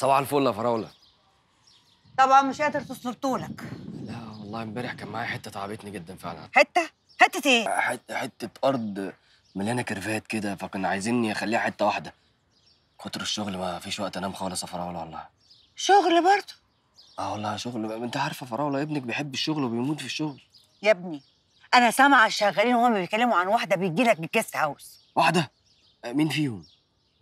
صباح الفل يا فراوله طبعا مش قادر لك لا والله امبارح كان معايا حته تعبتني جدا فعلا حته حته ايه حته حته ارض مليانه كرفات كده فكنا عايزين اخليها حته واحده كتر الشغل ما فيش وقت انام خالص يا فراوله والله شغل برضه اه والله شغل بقى. انت عارفه فراوله ابنك بيحب الشغل وبيموت في الشغل يا ابني انا سامعه الشغالين وهم بيتكلموا عن واحده بتجي لك الجيست هاوس واحده مين فيهم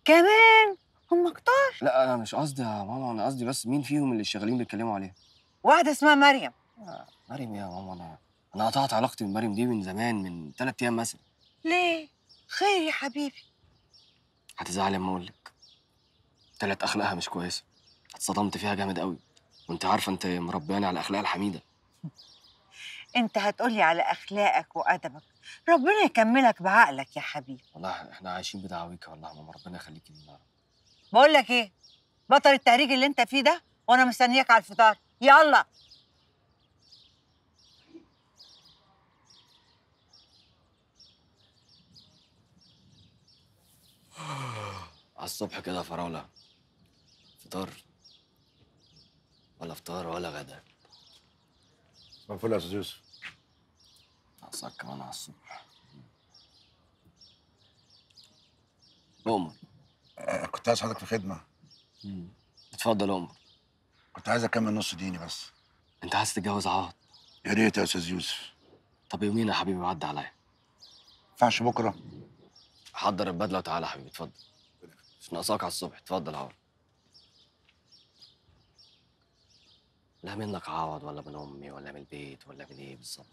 كمان هم كتار لا انا مش قصدي يا ماما انا قصدي بس مين فيهم اللي شغالين بيتكلموا عليها واحده اسمها مريم آه، مريم إيه يا ماما انا انا قطعت علاقتي بمريم دي من زمان من ثلاث ايام مثلا ليه خير يا حبيبي هتزعل لما اقول لك طلعت اخلاقها مش كويسه اتصدمت فيها جامد قوي وانت عارفه انت مربياني على اخلاقها الحميده انت هتقولي على اخلاقك وادبك ربنا يكملك بعقلك يا حبيبي والله احنا عايشين بدعاويك والله يا ماما ربنا يخليكي لينا بقول لك ايه بطل التهريج اللي انت فيه ده وانا مستنياك على الفطار يلا على الصبح كده فراوله فطار ولا فطار ولا غدا مقفول يا استاذ يوسف ناقصك كمان على الصبح مؤمن عايز حضرتك في خدمه امم اتفضل يا عمر كنت عايز اكمل نص ديني بس انت عايز تتجوز عاط يا ريت يا استاذ يوسف طب يومين يا حبيبي وعدي عليا ما ينفعش بكره حضر البدله وتعالى يا حبيبي اتفضل مش ناقصاك على الصبح اتفضل يا عمر لا منك عوض ولا من امي ولا من البيت ولا من ايه بالظبط